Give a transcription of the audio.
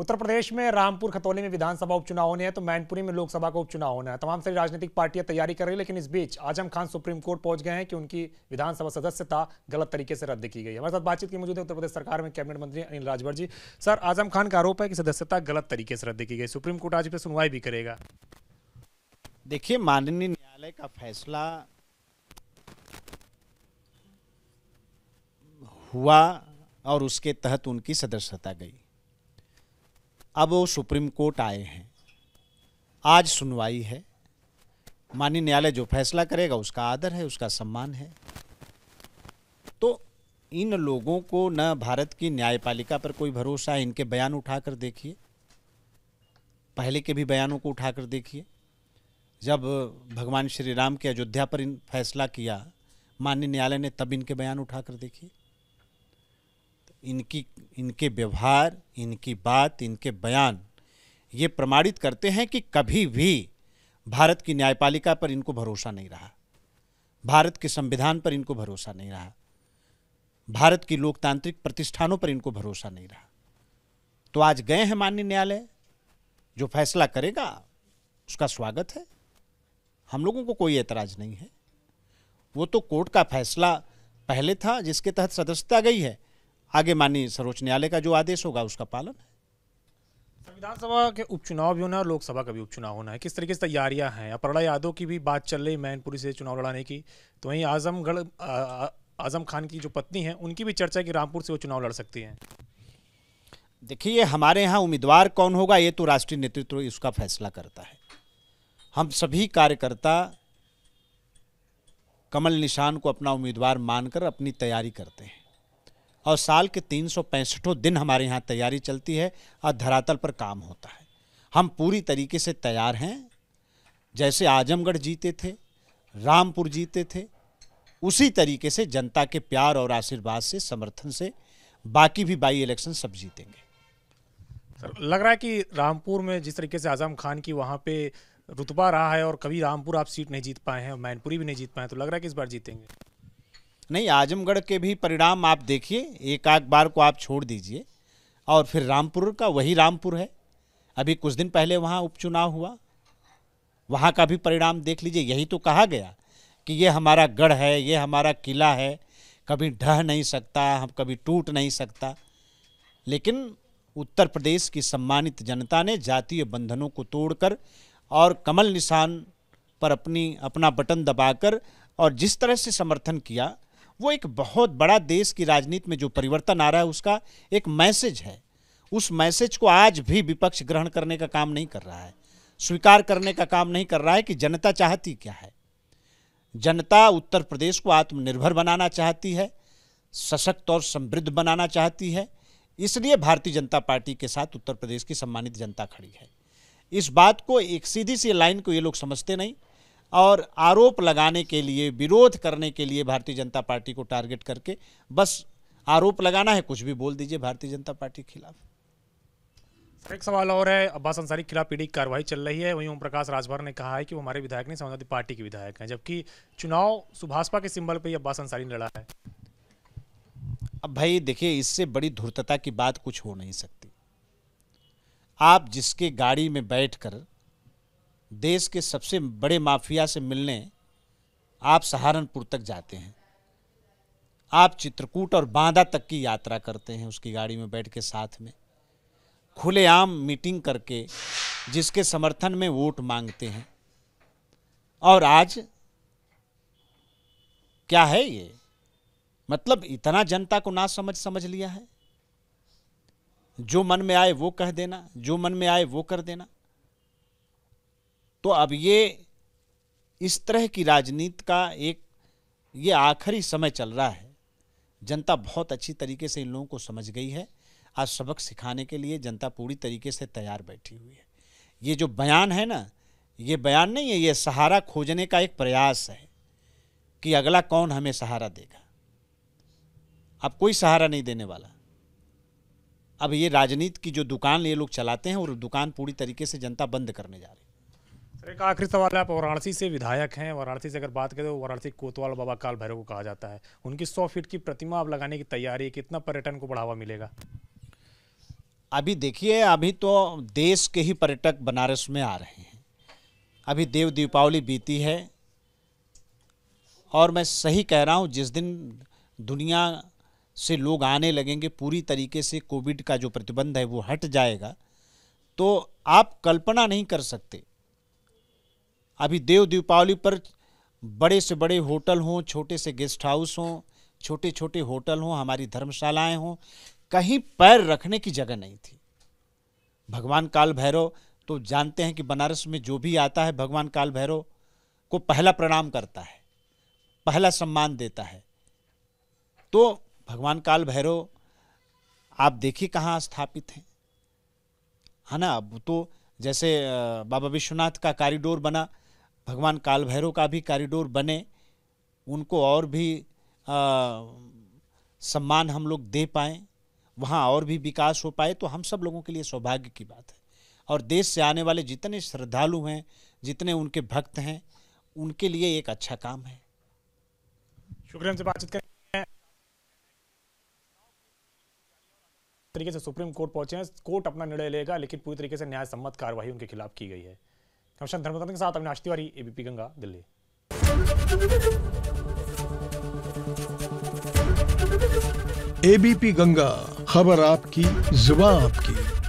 उत्तर प्रदेश में रामपुर खतौली में विधानसभा उपचुनाव होने हैं तो मैनपुरी में लोकसभा का उपचुनाव होना है तमाम सारी राजनीतिक पार्टियां तैयारी कर रही लेकिन इस बीच आजम खान सुप्रीम कोर्ट पहुंच गए हैं कि उनकी विधानसभा सदस्यता गलत तरीके से रद्द की गई हमारे साथ बातचीत की मौजूद है उत्तर प्रदेश सरकार में कैबिनेट मंत्री अनिल राजभर जी सर आजम खान का आरोप है कि सदस्यता गलत तरीके से रद्द की गई सुप्रीम कोर्ट आज पर सुनवाई भी करेगा देखिए माननीय न्यायालय का फैसला हुआ और उसके तहत उनकी सदस्यता गई अब वो सुप्रीम कोर्ट आए हैं आज सुनवाई है माननीय न्यायालय जो फैसला करेगा उसका आदर है उसका सम्मान है तो इन लोगों को न भारत की न्यायपालिका पर कोई भरोसा है इनके बयान उठाकर देखिए पहले के भी बयानों को उठाकर देखिए जब भगवान श्री राम के अयोध्या पर इन फैसला किया माननीय न्यायालय ने तब इनके बयान उठाकर देखिए इनकी इनके व्यवहार इनकी बात इनके बयान ये प्रमाणित करते हैं कि कभी भी भारत की न्यायपालिका पर इनको भरोसा नहीं रहा भारत के संविधान पर इनको भरोसा नहीं रहा भारत की लोकतांत्रिक प्रतिष्ठानों पर इनको भरोसा नहीं रहा तो आज गए हैं माननीय न्यायालय जो फैसला करेगा उसका स्वागत है हम लोगों को कोई एतराज नहीं है वो तो कोर्ट का फैसला पहले था जिसके तहत सदस्यता गई है आगे माननीय सर्वोच्च न्यायालय का जो आदेश होगा उसका पालन विधानसभा के उपचुनाव भी होना है और लोकसभा का भी उपचुनाव होना है किस तरीके से तैयारियां हैं अपर्णा यादव की भी बात चल रही मैनपुरी से चुनाव लड़ाने की तो वहीं आजमगढ़ आजम खान की जो पत्नी है उनकी भी चर्चा कि रामपुर से वो चुनाव लड़ सकती हैं देखिए हमारे यहाँ उम्मीदवार कौन होगा ये तो राष्ट्रीय नेतृत्व इसका फैसला करता है हम सभी कार्यकर्ता कमल निशान को अपना उम्मीदवार मानकर अपनी तैयारी करते हैं और साल के तीन दिन हमारे यहाँ तैयारी चलती है और धरातल पर काम होता है हम पूरी तरीके से तैयार हैं जैसे आजमगढ़ जीते थे रामपुर जीते थे उसी तरीके से जनता के प्यार और आशीर्वाद से समर्थन से बाकी भी बाई इलेक्शन सब जीतेंगे सर लग रहा है कि रामपुर में जिस तरीके से आजम खान की वहाँ पे रुतबा रहा है और कभी रामपुर आप सीट नहीं जीत पाए हैं मैनपुरी भी नहीं जीत पाए तो लग रहा है कि इस बार जीतेंगे नहीं आजमगढ़ के भी परिणाम आप देखिए एक आध बार को आप छोड़ दीजिए और फिर रामपुर का वही रामपुर है अभी कुछ दिन पहले वहाँ उपचुनाव हुआ वहाँ का भी परिणाम देख लीजिए यही तो कहा गया कि ये हमारा गढ़ है ये हमारा किला है कभी ढह नहीं सकता हम कभी टूट नहीं सकता लेकिन उत्तर प्रदेश की सम्मानित जनता ने जातीय बंधनों को तोड़कर और कमल निशान पर अपनी अपना बटन दबाकर और जिस तरह से समर्थन किया वो एक बहुत बड़ा देश की राजनीति में जो परिवर्तन आ रहा है उसका एक मैसेज है उस मैसेज को आज भी विपक्ष ग्रहण करने का काम नहीं कर रहा है स्वीकार करने का काम नहीं कर रहा है कि जनता चाहती क्या है जनता उत्तर प्रदेश को आत्मनिर्भर बनाना चाहती है सशक्त और समृद्ध बनाना चाहती है इसलिए भारतीय जनता पार्टी के साथ उत्तर प्रदेश की सम्मानित जनता खड़ी है इस बात को एक सीधी सी लाइन को ये लोग समझते नहीं और आरोप लगाने के लिए विरोध करने के लिए भारतीय जनता पार्टी को टारगेट करके बस आरोप लगाना है कुछ भी बोल दीजिए भारतीय जनता पार्टी के खिलाफ एक सवाल और है अब्बास अंसारी के खिलाफ पीढ़ी की कार्रवाई चल रही है वहीं ओम प्रकाश राजभर ने कहा है कि वो हमारे विधायक नहीं समाजवादी पार्टी के विधायक हैं जबकि चुनाव सुभाषपा के सिंबल पर ही अब्बास अंसारी ने लड़ा है अब भाई देखिए इससे बड़ी धूर्तता की बात कुछ हो नहीं सकती आप जिसके गाड़ी में बैठकर देश के सबसे बड़े माफिया से मिलने आप सहारनपुर तक जाते हैं आप चित्रकूट और बांदा तक की यात्रा करते हैं उसकी गाड़ी में बैठ के साथ में खुलेआम मीटिंग करके जिसके समर्थन में वोट मांगते हैं और आज क्या है ये मतलब इतना जनता को ना समझ समझ लिया है जो मन में आए वो कह देना जो मन में आए वो कर देना तो अब ये इस तरह की राजनीति का एक ये आखिरी समय चल रहा है जनता बहुत अच्छी तरीके से इन लोगों को समझ गई है आज सबक सिखाने के लिए जनता पूरी तरीके से तैयार बैठी हुई है ये जो बयान है ना ये बयान नहीं है ये सहारा खोजने का एक प्रयास है कि अगला कौन हमें सहारा देगा अब कोई सहारा नहीं देने वाला अब ये राजनीति की जो दुकान ये लोग चलाते हैं और दुकान पूरी तरीके से जनता बंद करने जा रही एक आखिरी सवाल आप वाराणसी से विधायक हैं वाराणसी से अगर बात करें तो वाराणसी कोतवाल बाबा काल भैरव को कहा जाता है उनकी सौ फीट की प्रतिमा आप लगाने की तैयारी है कितना पर्यटन को बढ़ावा मिलेगा अभी देखिए अभी तो देश के ही पर्यटक बनारस में आ रहे हैं अभी देव दीपावली बीती है और मैं सही कह रहा हूँ जिस दिन दुनिया से लोग आने लगेंगे पूरी तरीके से कोविड का जो प्रतिबंध है वो हट जाएगा तो आप कल्पना नहीं कर सकते अभी देव दीपावली पर बड़े से बड़े होटल हों छोटे से गेस्ट हाउस हों छोटे छोटे होटल हों हमारी धर्मशालाएं हों कहीं पैर रखने की जगह नहीं थी भगवान काल भैरव तो जानते हैं कि बनारस में जो भी आता है भगवान काल भैरव को पहला प्रणाम करता है पहला सम्मान देता है तो भगवान काल भैरव आप देखिए कहाँ स्थापित हैं है ना अब तो जैसे बाबा विश्वनाथ का कॉरिडोर बना भगवान काल भैरव का भी कॉरिडोर बने उनको और भी आ, सम्मान हम लोग दे पाएँ वहाँ और भी विकास हो पाए तो हम सब लोगों के लिए सौभाग्य की बात है और देश से आने वाले जितने श्रद्धालु हैं जितने उनके भक्त हैं उनके लिए एक अच्छा काम है शुक्रिया से बातचीत करें तरीके से सुप्रीम कोर्ट पहुंचे हैं कोर्ट अपना निर्णय लेगा लेकिन पूरी तरीके से न्याय सम्मत कार्रवाई उनके खिलाफ की गई है घमशन धर्मकर्ता के साथ अविनाश तिवारी एबीपी गंगा दिल्ली एबीपी गंगा खबर आपकी जुबा आपकी